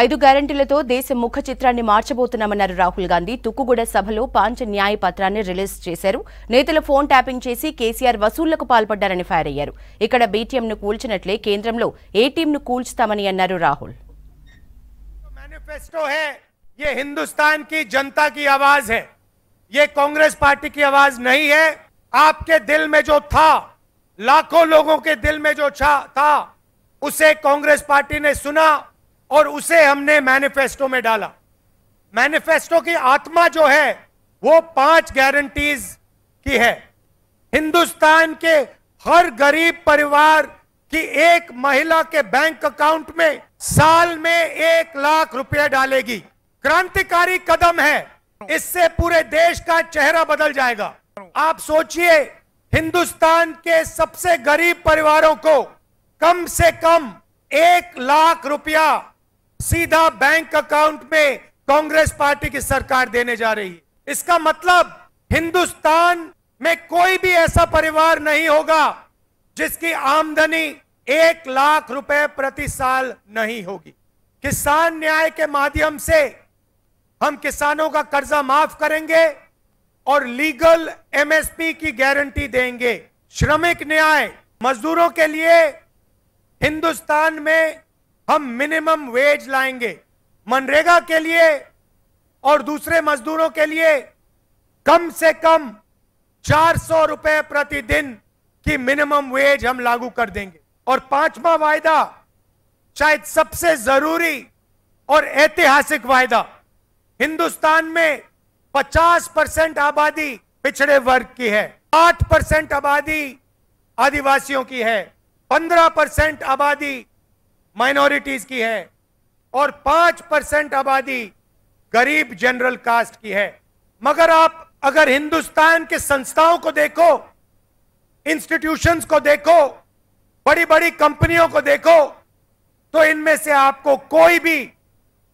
ఐదు గ్యారెంటీలతో దేశ ముఖచిత్రాన్ని మార్చబోతున్నామని అన్నారు రాహుల్ గాంధీ తుక్కుగడ సభలో 5 న్యాయపత్రాలను రిలీజ్ చేశారు నేతల ఫోన్ ట్యాపింగ్ చేసి కేసీఆర్ వసూళ్లకు పాల్పడ్డారని ఫైర్ అయ్యారు ఇక్కడ BTM ను కూల్చినట్లే కేంద్రంలో ఏ టీమ్ ను కూల్చతామని అన్నారు రాహుల్ और उसे हमने मैनिफेस्टो में डाला मैनिफेस्टो की आत्मा जो है वो पांच गारंटीज की है हिंदुस्तान के हर गरीब परिवार की एक महिला के बैंक अकाउंट में साल में एक लाख रुपया डालेगी क्रांतिकारी कदम है इससे पूरे देश का चेहरा बदल जाएगा आप सोचिए हिंदुस्तान के सबसे गरीब परिवारों को कम से कम एक लाख रुपया सीधा बैंक अकाउंट में कांग्रेस पार्टी की सरकार देने जा रही है इसका मतलब हिंदुस्तान में कोई भी ऐसा परिवार नहीं होगा जिसकी आमदनी एक लाख रुपए प्रति साल नहीं होगी किसान न्याय के माध्यम से हम किसानों का कर्जा माफ करेंगे और लीगल एमएसपी की गारंटी देंगे श्रमिक न्याय मजदूरों के लिए हिंदुस्तान में हम मिनिमम वेज लाएंगे मनरेगा के लिए और दूसरे मजदूरों के लिए कम से कम चार सौ रुपए प्रतिदिन की मिनिमम वेज हम लागू कर देंगे और पांचवा वायदा शायद सबसे जरूरी और ऐतिहासिक वायदा हिंदुस्तान में 50 परसेंट आबादी पिछड़े वर्ग की है 8 परसेंट आबादी आदिवासियों की है 15 परसेंट आबादी माइनॉरिटीज की है और पांच परसेंट आबादी गरीब जनरल कास्ट की है मगर आप अगर हिंदुस्तान के संस्थाओं को देखो इंस्टीट्यूशंस को देखो बड़ी बड़ी कंपनियों को देखो तो इनमें से आपको कोई भी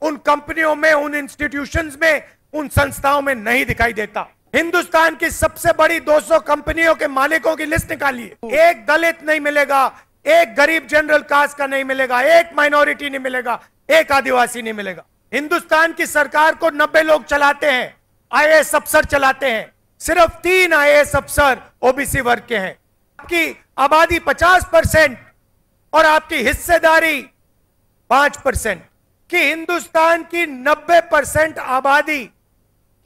उन कंपनियों में उन इंस्टीट्यूशंस में उन संस्थाओं में नहीं दिखाई देता हिंदुस्तान की सबसे बड़ी 200 कंपनियों के मालिकों की लिस्ट निकालिए एक दलित नहीं मिलेगा एक गरीब जनरल कास्ट का नहीं मिलेगा एक माइनॉरिटी नहीं मिलेगा एक आदिवासी नहीं मिलेगा हिंदुस्तान की सरकार को नब्बे लोग चलाते हैं आई अफसर चलाते हैं सिर्फ तीन आई अफसर ओबीसी वर्ग के हैं आपकी आबादी 50 परसेंट और आपकी हिस्सेदारी 5 परसेंट कि हिंदुस्तान की 90 परसेंट आबादी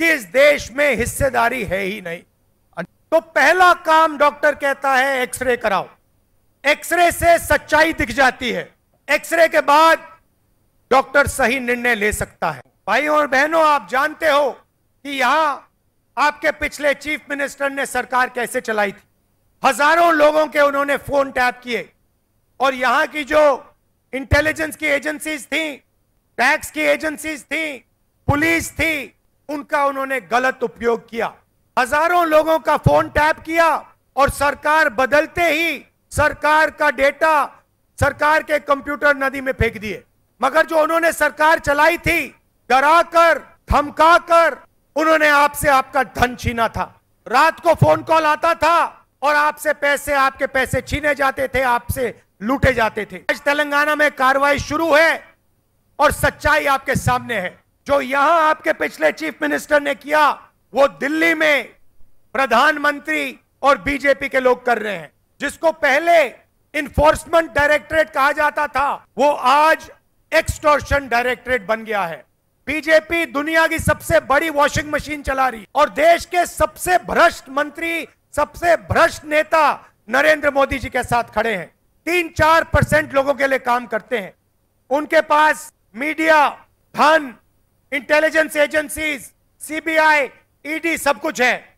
की इस देश में हिस्सेदारी है ही नहीं तो पहला काम डॉक्टर कहता है एक्सरे कराओ एक्सरे से सच्चाई दिख जाती है एक्सरे के बाद डॉक्टर सही निर्णय ले सकता है भाई और बहनों आप जानते हो कि यहां आपके पिछले चीफ मिनिस्टर ने सरकार कैसे चलाई थी हजारों लोगों के उन्होंने फोन टैप किए और यहां की जो इंटेलिजेंस की एजेंसीज थी टैक्स की एजेंसीज थी पुलिस थी उनका उन्होंने गलत उपयोग किया हजारों लोगों का फोन टैप किया और सरकार बदलते ही सरकार का डेटा सरकार के कंप्यूटर नदी में फेंक दिए मगर जो उन्होंने सरकार चलाई थी डराकर धमकाकर उन्होंने आपसे आपका धन छीना था रात को फोन कॉल आता था और आपसे पैसे आपके पैसे छीने जाते थे आपसे लूटे जाते थे आज तेलंगाना में कार्रवाई शुरू है और सच्चाई आपके सामने है जो यहां आपके पिछले चीफ मिनिस्टर ने किया वो दिल्ली में प्रधानमंत्री और बीजेपी के लोग कर रहे हैं जिसको पहले इन्फोर्समेंट डायरेक्टरेट कहा जाता था वो आज एक्सटोर्शन डायरेक्टरेट बन गया है बीजेपी दुनिया की सबसे बड़ी वॉशिंग मशीन चला रही और देश के सबसे भ्रष्ट मंत्री सबसे भ्रष्ट नेता नरेंद्र मोदी जी के साथ खड़े हैं तीन चार परसेंट लोगों के लिए काम करते हैं उनके पास मीडिया धन इंटेलिजेंस एजेंसीज सीबीआई ईडी सब कुछ है